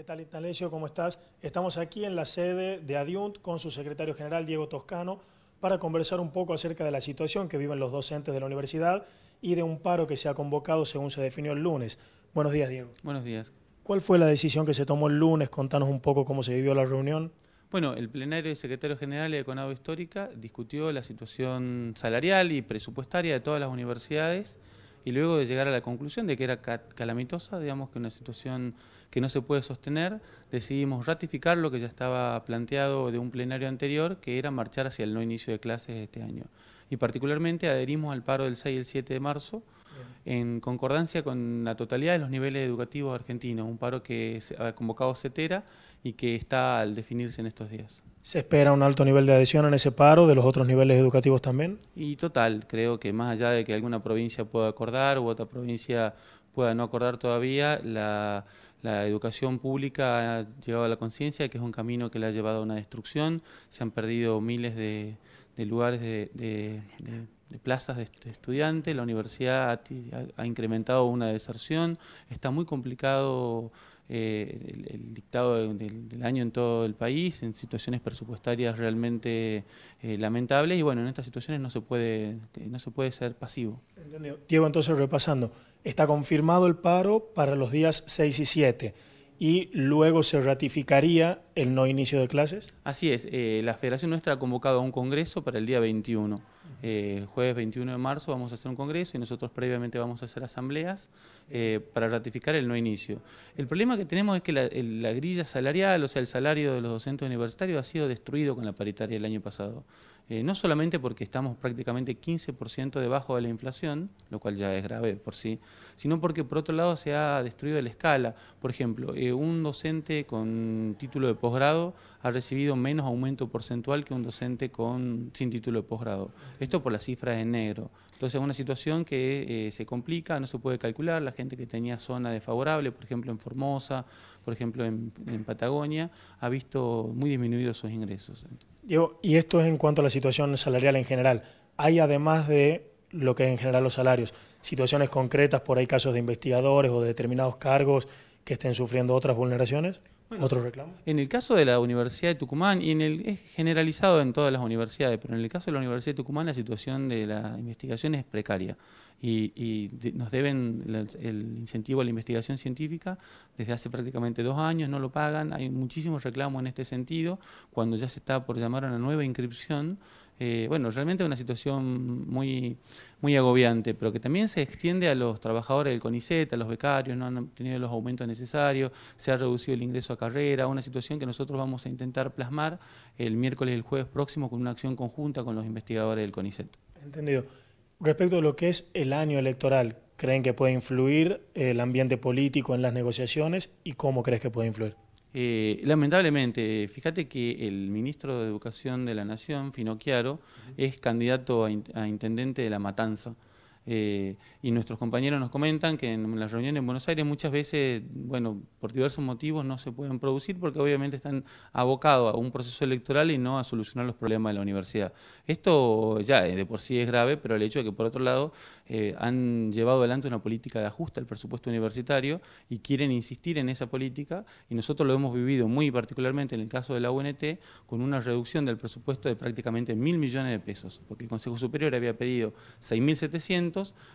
¿Qué tal, Italesio? ¿Cómo estás? Estamos aquí en la sede de Adiunt con su secretario general, Diego Toscano, para conversar un poco acerca de la situación que viven los docentes de la universidad y de un paro que se ha convocado según se definió el lunes. Buenos días, Diego. Buenos días. ¿Cuál fue la decisión que se tomó el lunes? Contanos un poco cómo se vivió la reunión. Bueno, el plenario del secretario general de Conado Histórica discutió la situación salarial y presupuestaria de todas las universidades y luego de llegar a la conclusión de que era calamitosa, digamos que una situación que no se puede sostener, decidimos ratificar lo que ya estaba planteado de un plenario anterior, que era marchar hacia el no inicio de clases este año. Y particularmente adherimos al paro del 6 y el 7 de marzo, en concordancia con la totalidad de los niveles educativos argentinos, un paro que ha convocado CETERA y que está al definirse en estos días. Se espera un alto nivel de adhesión en ese paro, de los otros niveles educativos también. Y total, creo que más allá de que alguna provincia pueda acordar u otra provincia pueda no acordar todavía, la, educación pública ha llegado a la conciencia que es un camino que le ha llevado a una destrucción. Se han perdido miles de, lugares de, plazas de estudiantes. La universidad ha, incrementado una deserción. Está muy complicado eh, el, dictado del, año en todo el país, en situaciones presupuestarias realmente eh, lamentables, y bueno, en estas situaciones no se puede, eh, no se puede ser pasivo. Diego, entonces repasando, está confirmado el paro para los días 6 y 7 y luego se ratificaría el no inicio de clases? Así es, la federación nuestra ha convocado a un congreso para el día 21. Eh, jueves 21 de marzo vamos a hacer un congreso y nosotros previamente vamos a hacer asambleas eh, para ratificar el no inicio. El problema que tenemos es que la, grilla salarial, o sea, el salario de los docentes universitarios ha sido destruido con la paritaria el año pasado. Eh, no solamente porque estamos prácticamente 15% debajo de la inflación, lo cual ya es grave por sí, sino porque por otro lado se ha destruido la escala. Por ejemplo, un docente con título de posgrado ha recibido menos aumento porcentual que un docente con, sin título de posgrado por las cifras en negro. Entonces es una situación que eh, se complica, no se puede calcular. La gente que tenía zona desfavorable, por ejemplo en Formosa, por ejemplo en, en Patagonia, ha visto muy disminuidos sus ingresos. Diego, y esto es en cuanto a la situación salarial en general. Hay además de lo que es en general los salarios, situaciones concretas, por ahí casos de investigadores o de determinados cargos que estén sufriendo otras vulneraciones? ¿Otro En el caso de la Universidad de Tucumán, y en el, es generalizado en todas las universidades, pero en el caso de la Universidad de Tucumán la situación de la investigación es precaria y, nos deben el, el, incentivo a la investigación científica desde hace prácticamente dos años, no lo pagan, hay muchísimos reclamos en este sentido, cuando ya se está por llamar a una nueva inscripción eh, bueno, realmente es una situación muy, muy agobiante, pero que también se extiende a los trabajadores del CONICET, a los becarios, no han tenido los aumentos necesarios, se ha reducido el ingreso a carrera, una situación que nosotros vamos a intentar plasmar el miércoles y el jueves próximo con una acción conjunta con los investigadores del CONICET. Entendido. Respecto a lo que es el año electoral, ¿creen que puede influir el ambiente político en las negociaciones y cómo crees que puede influir? Eh, lamentablemente, fíjate que el ministro de Educación de la Nación, Finocchiaro, es candidato a, intendente de La Matanza. Eh, y nuestros compañeros nos comentan que en las reuniones en Buenos Aires muchas veces, bueno, por diversos motivos no se pueden producir porque obviamente están abocados a un proceso electoral y no a solucionar los problemas de la universidad. Esto ya eh, de por sí es grave, pero el hecho de que por otro lado eh, han llevado adelante una política de ajuste al presupuesto universitario y quieren insistir en esa política y nosotros lo hemos vivido muy particularmente en el caso de la UNT con una reducción del presupuesto de prácticamente mil millones de pesos, porque el Consejo Superior había pedido 6.700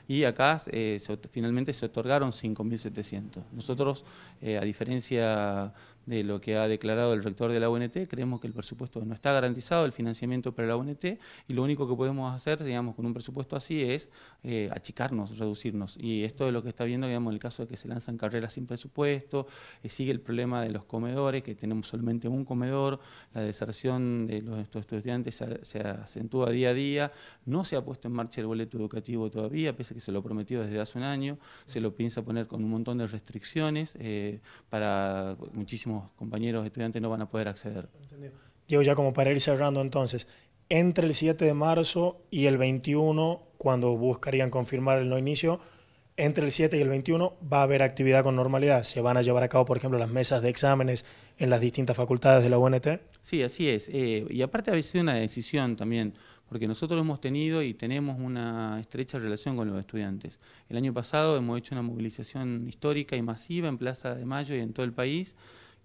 y acá eh, finalmente se otorgaron 5.700. Nosotros, eh, a diferencia de lo que ha declarado el rector de la UNT, creemos que el presupuesto no está garantizado, el financiamiento para la UNT, y lo único que podemos hacer, digamos, con un presupuesto así es eh, achicarnos, reducirnos. Y esto es lo que está viendo, digamos, en el caso de que se lanzan carreras sin presupuesto, eh, sigue el problema de los comedores, que tenemos solamente un comedor, la deserción de los, estudiantes se, acentúa día a día, no se ha puesto en marcha el boleto educativo todavía, pese a que se lo prometió desde hace un año, se lo piensa poner con un montón de restricciones eh, para muchísimos compañeros estudiantes no van a poder acceder. Diego, ya como para ir cerrando entonces, entre el 7 de marzo y el 21, cuando buscarían confirmar el no inicio, entre el 7 y el 21 va a haber actividad con normalidad. Se van a llevar a cabo, por ejemplo, las mesas de exámenes en las distintas facultades de la UNT. Sí, así es. Eh, y aparte ha sido una decisión también, porque nosotros hemos tenido y tenemos una estrecha relación con los estudiantes. El año pasado hemos hecho una movilización histórica y masiva en Plaza de Mayo y en todo el país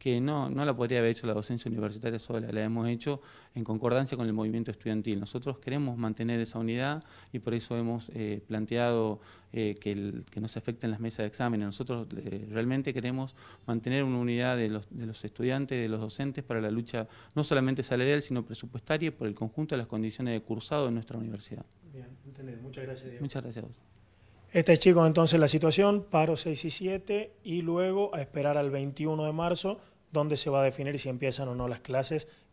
que no, la podría haber hecho la docencia universitaria sola, la hemos hecho en concordancia con el movimiento estudiantil. Nosotros queremos mantener esa unidad y por eso hemos eh, planteado eh, que, no se afecten las mesas de exámenes. Nosotros eh, realmente queremos mantener una unidad de los, de los estudiantes, de los docentes para la lucha no solamente salarial, sino presupuestaria y por el conjunto de las condiciones de cursado en nuestra universidad. Bien, entendido. Muchas gracias, Diego. Muchas gracias a vos. Este es, chicos, entonces la situación, paro 6 y 7 y luego a esperar al 21 de marzo, donde se va a definir si empiezan o no las clases